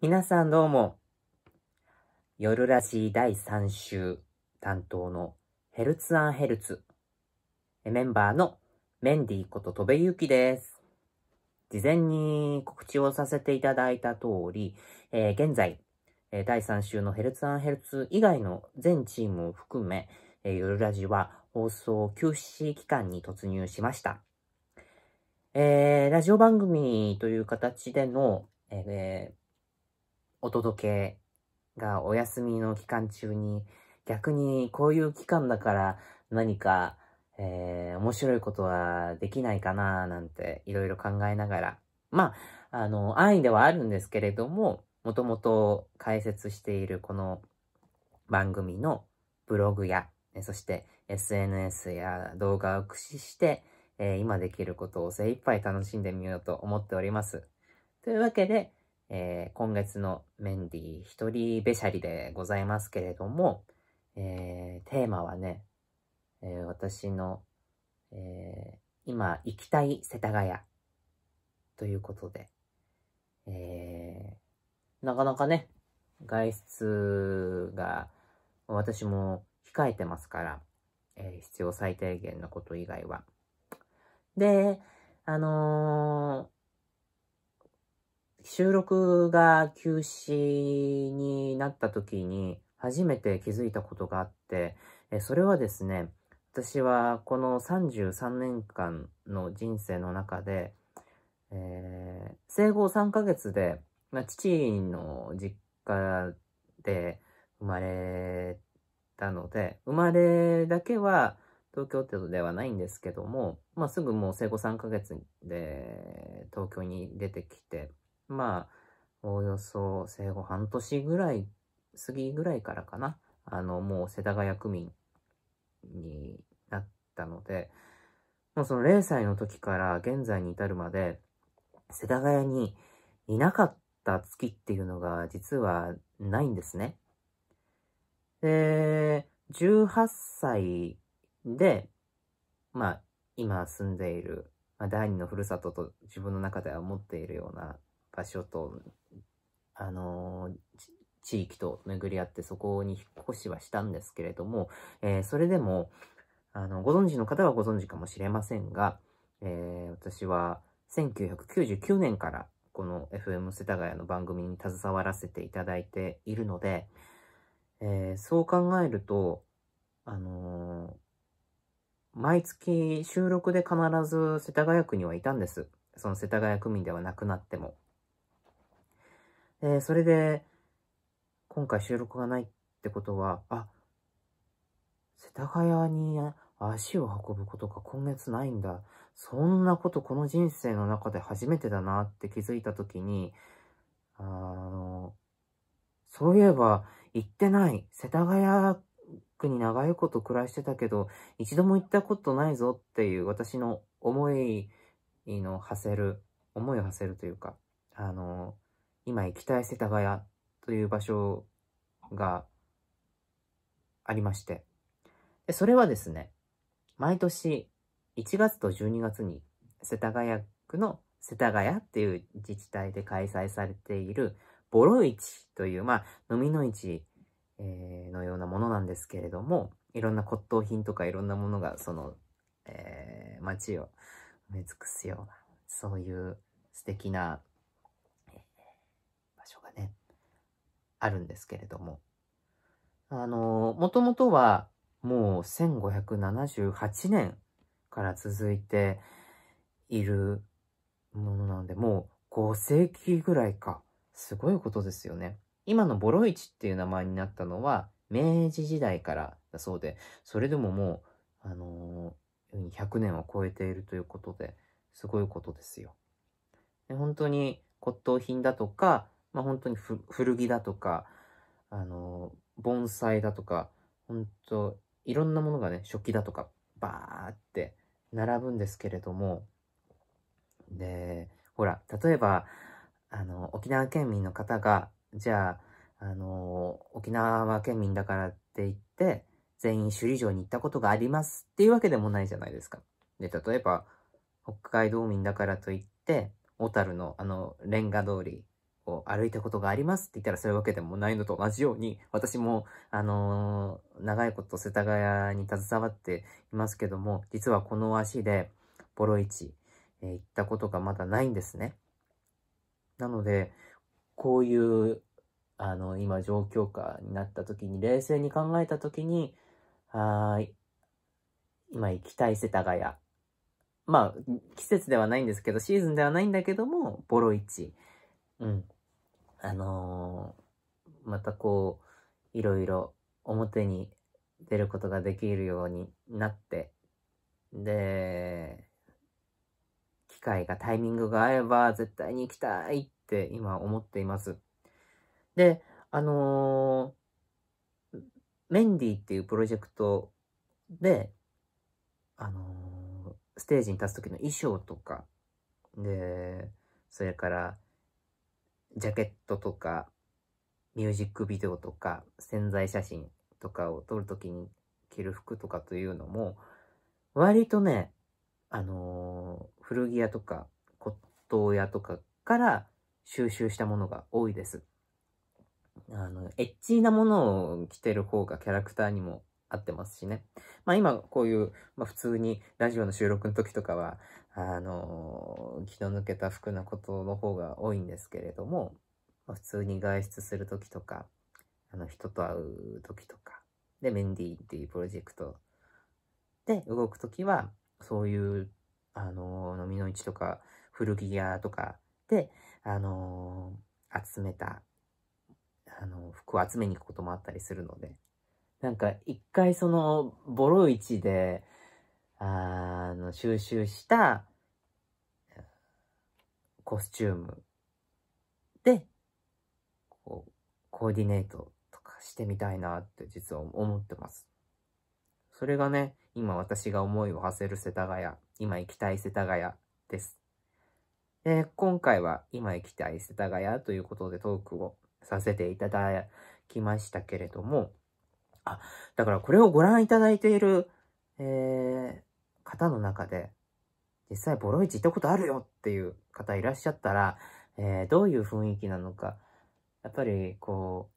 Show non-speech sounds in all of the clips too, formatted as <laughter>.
皆さんどうも。夜らしい第3週担当のヘルツアンヘルツ。メンバーのメンディーこと戸部ゆきです。事前に告知をさせていただいた通り、えー、現在、え第3週のヘルツアンヘルツ以外の全チームを含め、えー、夜ラジは放送休止期間に突入しました。えー、ラジオ番組という形での、えー、お届けがお休みの期間中に、逆にこういう期間だから何か、えー、面白いことはできないかななんていろいろ考えながら。まあ、あの、安易ではあるんですけれども、もともと解説しているこの番組のブログや、そして SNS や動画を駆使して、えー、今できることを精一杯楽しんでみようと思っております。というわけで、えー、今月のメンディー一人べしゃりでございますけれども、えー、テーマはね、えー、私の、え今行きたい世田谷ということで、えなかなかね、外出が私も控えてますから、え必要最低限のこと以外は。で、あの収録が休止になった時に初めて気づいたことがあって、それはですね、私はこの33年間の人生の中で、えー、生後3ヶ月で、まあ、父の実家で生まれたので、生まれだけは東京都ではないんですけども、まあ、すぐもう生後3ヶ月で東京に出てきて、まあ、おおよそ生後半年ぐらい、過ぎぐらいからかな、あの、もう世田谷区民になったので、もうその0歳の時から現在に至るまで、世田谷にいなかった月っていうのが実はないんですね。で、18歳で、まあ、今住んでいる、まあ、第二のふるさとと自分の中では思っているような場所と、あの地域と巡り合ってそこに引っ越しはしたんですけれども、えー、それでも、あの、ご存知の方はご存知かもしれませんが、えー、私は1999年からこの FM 世田谷の番組に携わらせていただいているので、えー、そう考えると、あの毎月収録で必ず世田谷区にはいたんです。その世田谷区民ではなくなっても。えー、それで、今回収録がないってことは、あ、世田谷に足を運ぶことが今月ないんだ。そんなことこの人生の中で初めてだなって気づいたときに、あの、そういえば行ってない。世田谷区に長いこと暮らしてたけど、一度も行ったことないぞっていう私の思いの馳せる、思いを馳せるというか、あの、今行きたい世田谷という場所がありまして、でそれはですね、毎年1月と12月に世田谷区の世田谷っていう自治体で開催されているボロ市という、まあ、飲みの市、えー、のようなものなんですけれども、いろんな骨董品とかいろんなものが、その、えー、街を埋め尽くすような、そういう素敵なあるんですけれども、あの、もともとはもう1578年から続いているものなんで、もう5世紀ぐらいか。すごいことですよね。今のボロ市っていう名前になったのは明治時代からだそうで、それでももう、あのー、100年を超えているということで、すごいことですよ。で本当に骨董品だとか、まあ、本当に古着だとか、あの、盆栽だとか、本当いろんなものがね、食器だとか、バーって並ぶんですけれども、で、ほら、例えば、あの、沖縄県民の方が、じゃあ、あの、沖縄県民だからって言って、全員首里城に行ったことがありますっていうわけでもないじゃないですか。で、例えば、北海道民だからといって、小樽のあの、レンガ通りこう、歩いたことがありますって言ったらそういうわけでもないのと同じように、私も、あのー、長いこと世田谷に携わっていますけども、実はこの足で、ボロ市、えー、行ったことがまだないんですね。なので、こういう、あの、今状況下になった時に、冷静に考えた時に、はい、今行きたい世田谷。まあ、季節ではないんですけど、シーズンではないんだけども、ボロ市。うん、あのー、またこう、いろいろ表に出ることができるようになって、で、機会が、タイミングが合えば絶対に行きたいって今思っています。で、あのー、メンディーっていうプロジェクトで、あのー、ステージに立つ時の衣装とか、で、それから、ジャケットとか、ミュージックビデオとか、潜在写真とかを撮るときに着る服とかというのも、割とね、あのー、古着屋とか骨董屋とかから収集したものが多いです。あの、エッチなものを着てる方がキャラクターにも合ってますしね。まあ今こういう、まあ、普通にラジオの収録の時とかは、あのー、気の抜けた服のことの方が多いんですけれども、まあ、普通に外出する時とか、あの人と会う時とか、で、メンディーっていうプロジェクトで動く時は、そういう、あのー、飲みの市とか、古着屋とかで、あのー、集めた、あの服を集めに行くこともあったりするので、なんか一回そのボロ市で、あの、収集したコスチュームで、こう、コーディネートとかしてみたいなって実は思ってます。それがね、今私が思いを馳せる世田谷、今行きたい世田谷です。で、今回は今行きたい世田谷ということでトークをさせていただきましたけれども、あ、だからこれをご覧いただいている、えー、方の中で、実際ボロイチ行ったことあるよっていう方いらっしゃったら、えー、どういう雰囲気なのか、やっぱりこ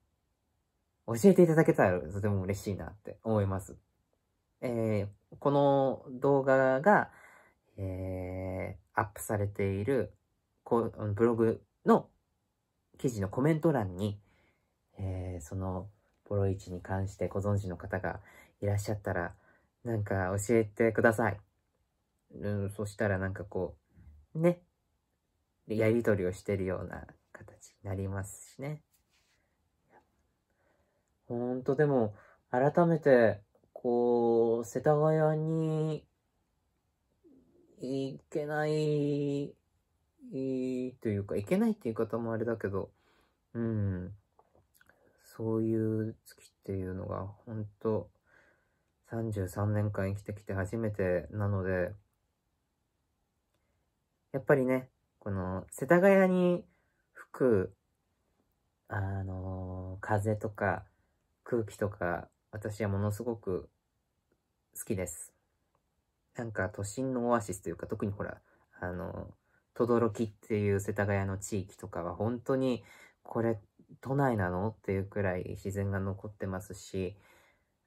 う、教えていただけたらとても嬉しいなって思います。えー、この動画が、えー、アップされているこブログの記事のコメント欄に、えー、そのポロイチに関してご存知の方がいらっしゃったら、なんか教えてください。うん、そしたらなんかこう、ね、やりとりをしてるような形になりますしね。ほんとでも、改めて、こう、世田谷に行けない、というか、行けないっていう方もあれだけど、うん、そういう月っていうのが、本当33年間生きてきて初めてなので、やっぱりね、この、世田谷に吹く、あのー、風とか空気とか、私はものすごく好きです。なんか都心のオアシスというか、特にほら、あの、轟っていう世田谷の地域とかは本当にこれ都内なのっていうくらい自然が残ってますし、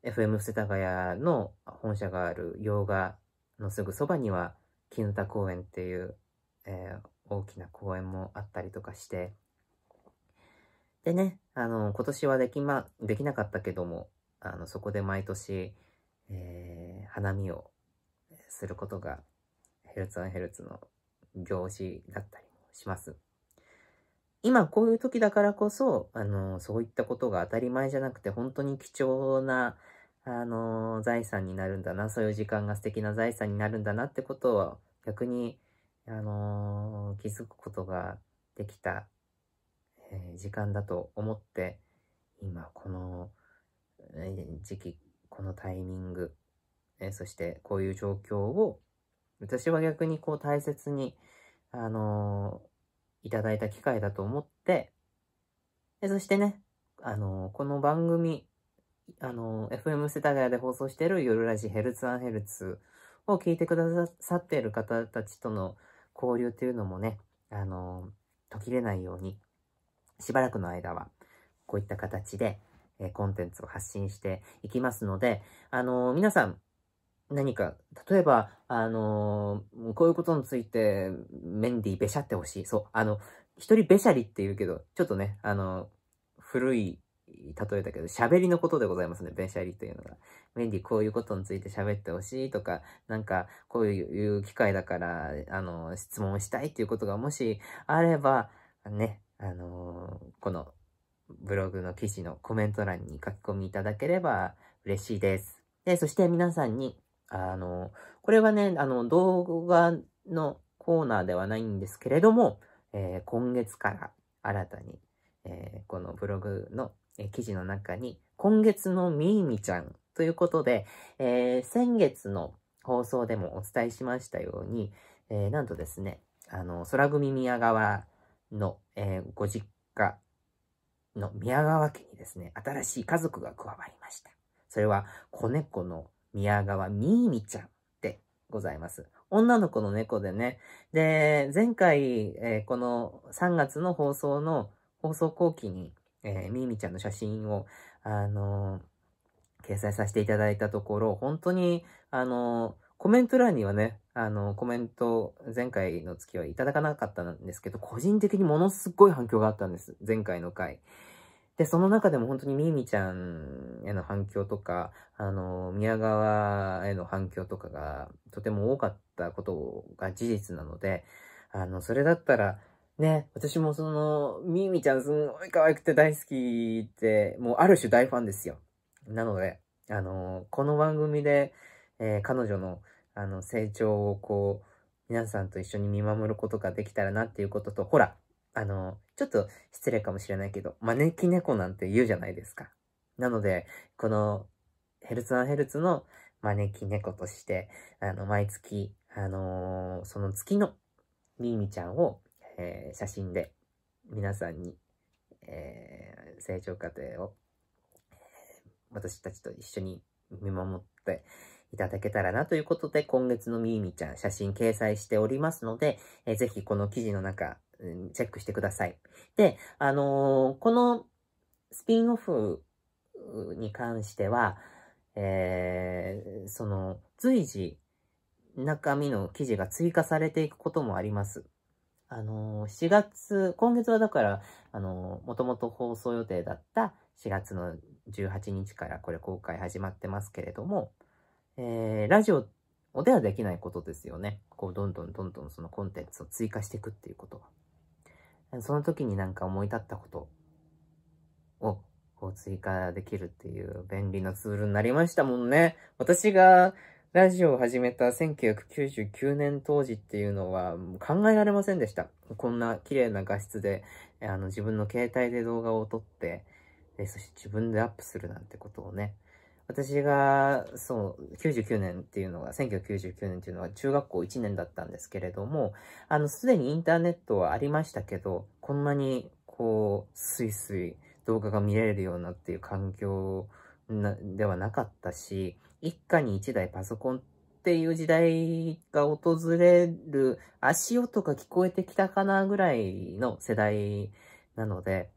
FM 世田谷の本社がある洋画のすぐそばには、絹田公園っていう、えー、大きな公園もあったりとかして、でね、あの、今年はできま、できなかったけども、あの、そこで毎年、えー、花見をすることが、ヘルツアンヘルツの行事だったりもします。今こういう時だからこそ、あの、そういったことが当たり前じゃなくて、本当に貴重な、あの、財産になるんだな、そういう時間が素敵な財産になるんだなってことを、逆に、あの、気づくことができた、えー、時間だと思って、今この、えー、時期、このタイミング、えー、そしてこういう状況を、私は逆にこう大切に、あのーいただいた機会だと思って、でそしてね、あのー、この番組、あのー、FM 世田谷で放送している夜ラジヘルツアンヘルツを聞いてくださっている方たちとの交流というのもね、あのー、途切れないように、しばらくの間は、こういった形で、えコンテンツを発信していきますので、あの皆さん、何か、例えば、あのー、こういうことについて、メンディーべしゃってほしい。そう、あの、一人べしゃりって言うけど、ちょっとね、あの、古い例えだけど、喋りのことでございますね、べしゃりというのが。メンディーこういうことについて喋ってほしいとか、なんか、こういう機会だから、あの、質問したいっていうことがもしあれば、ね、あのー、この、ブログの記事のコメント欄に書き込みいただければ嬉しいです。で、そして皆さんにあの、これはね、あの、動画のコーナーではないんですけれども、えー、今月から新たに、えー、このブログの、えー、記事の中に、今月のみーみちゃんということで、え先月の放送でもお伝えしましたように、えなんとですね、あの、空組宮川の、えご実家の宮川家にですね、新しい家族が加わりました。それは子猫の宮川みーみちゃんでございます。女の子の猫でね。で、前回、えー、この3月の放送の放送後期に、えー、みーみちゃんの写真を、あのー、掲載させていただいたところ、本当に、あのー、コメント欄にはね、あの、コメント、前回の月はいただかなかったんですけど、個人的にものすごい反響があったんです。前回の回。で、その中でも本当にみーみちゃんへの反響とか、あの、宮川への反響とかがとても多かったことが事実なので、あの、それだったら、ね、私もその、みーみちゃんすんごい可愛くて大好きって、もうある種大ファンですよ。なので、あの、この番組で、えー、彼女の、あの、成長をこう、皆さんと一緒に見守ることができたらなっていうことと、ほら、あの、ちょっと失礼かもしれないけど、招き猫なんて言うじゃないですか。なので、このヘルツアンヘルツの招き猫として、あの、毎月、あのー、その月のミーミちゃんを、えー、写真で皆さんに、えー、成長過程を、私たちと一緒に見守っていただけたらなということで、今月のミーミちゃん写真掲載しておりますので、えー、ぜひこの記事の中、チェックしてください。で、あのー、このスピンオフに関しては、えー、その、随時、中身の記事が追加されていくこともあります。あのー、4月、今月はだから、あのー、もともと放送予定だった4月の18日からこれ公開始まってますけれども、えー、ラジオではできないことですよね。こう、どんどんどんどんそのコンテンツを追加していくっていうことは。その時になんか思い立ったことをこう追加できるっていう便利なツールになりましたもんね。私がラジオを始めた1999年当時っていうのは考えられませんでした。こんな綺麗な画質で、あの自分の携帯で動画を撮って、でそして自分でアップするなんてことをね、私が、そう、99年っていうのが、1999年っていうのは中学校1年だったんですけれども、あの、すでにインターネットはありましたけど、こんなに、こう、すいすい動画が見れるようなっていう環境ではなかったし、一家に一台パソコンっていう時代が訪れる足音が聞こえてきたかなぐらいの世代なので、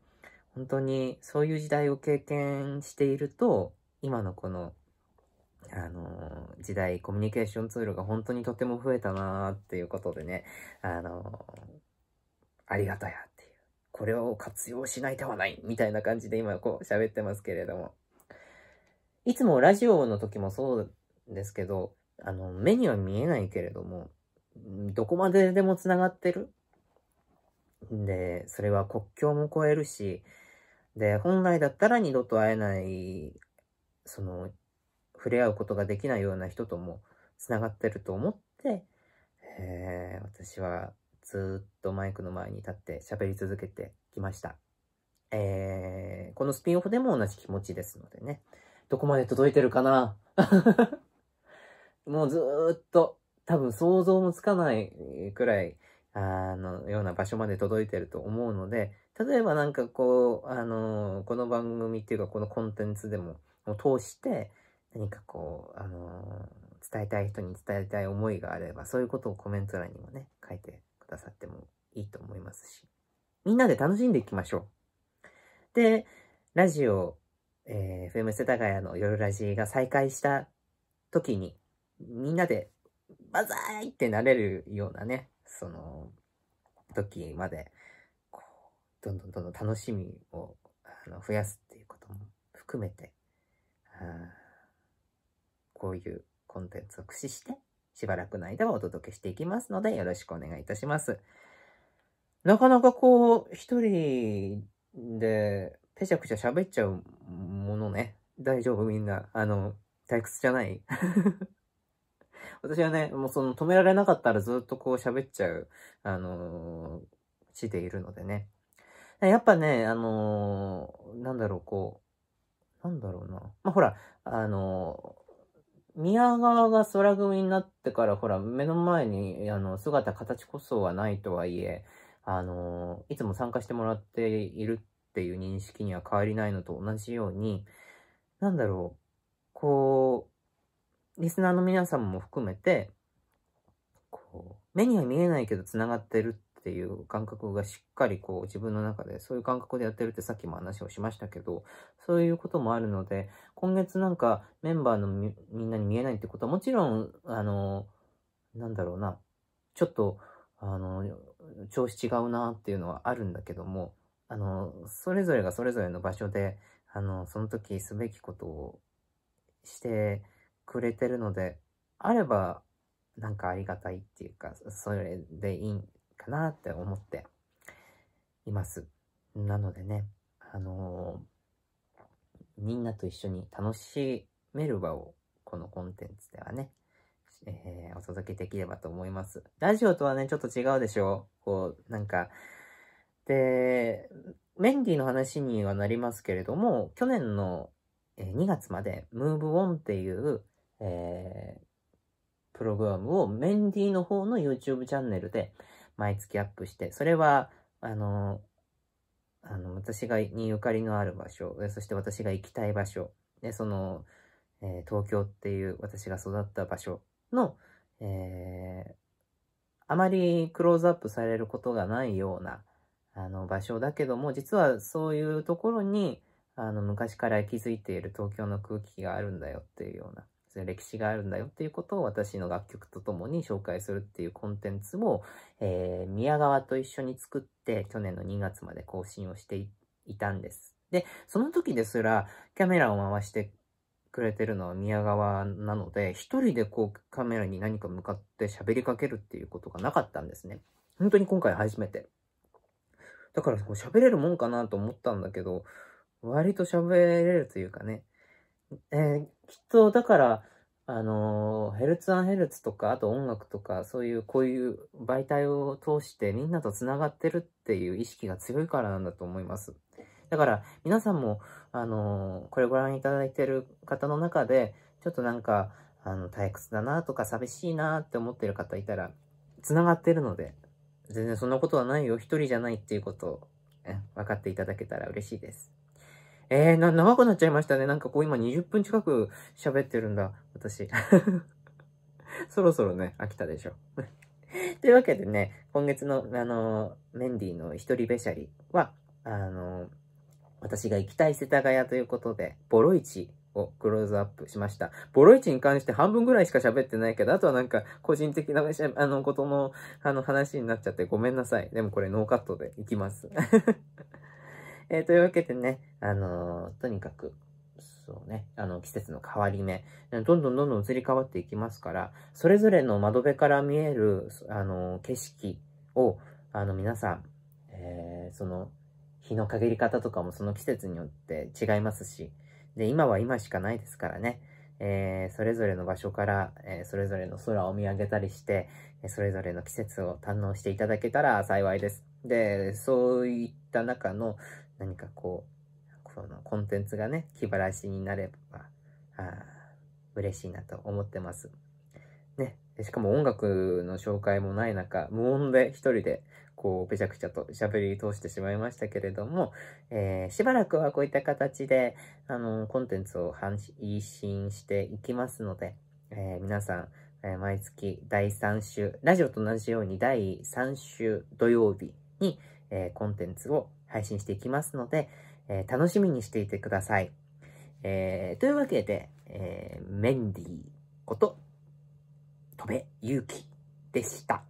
本当にそういう時代を経験していると、今のこの、あのー、時代、コミュニケーションツールが本当にとても増えたなっていうことでね、あのー、ありがたやっていう。これを活用しない手はないみたいな感じで今こう喋ってますけれども。いつもラジオの時もそうですけど、あの、目には見えないけれども、どこまででも繋がってる。で、それは国境も越えるし、で、本来だったら二度と会えないその、触れ合うことができないような人ともつながってると思って、えー、私はずっとマイクの前に立って喋り続けてきました。えー、このスピンオフでも同じ気持ちですのでね。どこまで届いてるかな <laughs> もうずっと多分想像もつかないくらい、あの、ような場所まで届いてると思うので、例えばなんかこう、あのー、この番組っていうかこのコンテンツでも、を通して何かこう、あのー、伝えたい人に伝えたい思いがあればそういうことをコメント欄にもね書いてくださってもいいと思いますしみんなで楽しんでいきましょうでラジオ、えー、FM 世田谷の夜ラジが再開した時にみんなでバザーイってなれるようなねその時までこうどんどんどんどん楽しみをあの増やすっていうことも含めてこういうコンテンツを駆使して、しばらくの間はお届けしていきますので、よろしくお願いいたします。なかなかこう、一人で、ぺちゃくちゃ喋っちゃうものね。大丈夫みんな。あの、退屈じゃない <laughs> 私はね、もうその止められなかったらずっとこう喋っちゃう、あのー、しているのでね。やっぱね、あのー、なんだろう、こう、なんだろうな。まあ、ほら、あの、宮川が空組になってから、ほら、目の前に、あの、姿、形こそはないとはいえ、あの、いつも参加してもらっているっていう認識には変わりないのと同じように、なんだろう、こう、リスナーの皆さんも含めて、こう、目には見えないけど繋がってるっていう感覚がしっかりこう自分の中でそういう感覚でやってるってさっきも話をしましたけどそういうこともあるので今月なんかメンバーのみんなに見えないってことはもちろんあのなんだろうなちょっとあの調子違うなっていうのはあるんだけどもあのそれぞれがそれぞれの場所であのその時すべきことをしてくれてるのであればなんかありがたいっていうかそれでいいなって思っています。なのでね、あのー、みんなと一緒に楽しめる場を、このコンテンツではね、えー、お届けできればと思います。ラジオとはね、ちょっと違うでしょこう、なんか、で、メンディーの話にはなりますけれども、去年の2月まで、ムーブオンっていう、えー、プログラムをメンディーの方の YouTube チャンネルで、毎月アップして、それは、あの、あの私がにゆかりのある場所、そして私が行きたい場所、でその、えー、東京っていう私が育った場所の、えー、あまりクローズアップされることがないようなあの場所だけども、実はそういうところに、あの昔から気づいている東京の空気があるんだよっていうような。そ歴史があるんだよっていうことを私の楽曲とともに紹介するっていうコンテンツも、えー、宮川と一緒に作って去年の2月まで更新をしていたんです。で、その時ですらキャメラを回してくれてるのは宮川なので、一人でこうカメラに何か向かって喋りかけるっていうことがなかったんですね。本当に今回初めて。だから喋れるもんかなと思ったんだけど、割と喋れるというかね、えー、きっとだから、あのー、ヘルツアンヘルツとか、あと音楽とか、そういうこういう媒体を通してみんなと繋がってるっていう意識が強いからなんだと思います。だから皆さんも、あのー、これご覧いただいてる方の中で、ちょっとなんか、あの、退屈だなとか寂しいなって思ってる方いたら、繋がってるので、全然そんなことはないよ、一人じゃないっていうことを、ね、分かっていただけたら嬉しいです。えー、な、長くなっちゃいましたね。なんかこう今20分近く喋ってるんだ、私。<laughs> そろそろね、飽きたでしょ。<laughs> というわけでね、今月の、あの、メンディーの一人べしゃりは、あの、私が行きたい世田谷ということで、ボロ市をクローズアップしました。ボロ市に関して半分ぐらいしか喋ってないけど、あとはなんか個人的なあのことのあの話になっちゃってごめんなさい。でもこれノーカットでいきます。えー、というわけでね、あのー、とにかく、そうね、あの、季節の変わり目、どんどんどんどん移り変わっていきますから、それぞれの窓辺から見える、あのー、景色を、あの、皆さん、えその、日の限り方とかもその季節によって違いますし、で、今は今しかないですからね、えー、それぞれの場所から、えー、それぞれの空を見上げたりして、えそれぞれの季節を堪能していただけたら幸いです。で、そういった中の、何かこう、このコンテンツがね、気晴らしになれば、あ嬉しいなと思ってます。ね。しかも音楽の紹介もない中、無音で一人で、こう、べちゃくちゃと喋り通してしまいましたけれども、えー、しばらくはこういった形で、あのー、コンテンツを配信していきますので、えー、皆さん、えー、毎月第3週、ラジオと同じように第3週土曜日に、えー、コンテンツを配信していきますので、えー、楽しみにしていてください。えー、というわけで、えー、メンディーこと、戸部勇気でした。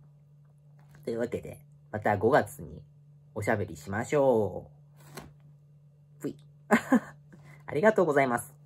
というわけで、また5月におしゃべりしましょう。ふい。<laughs> ありがとうございます。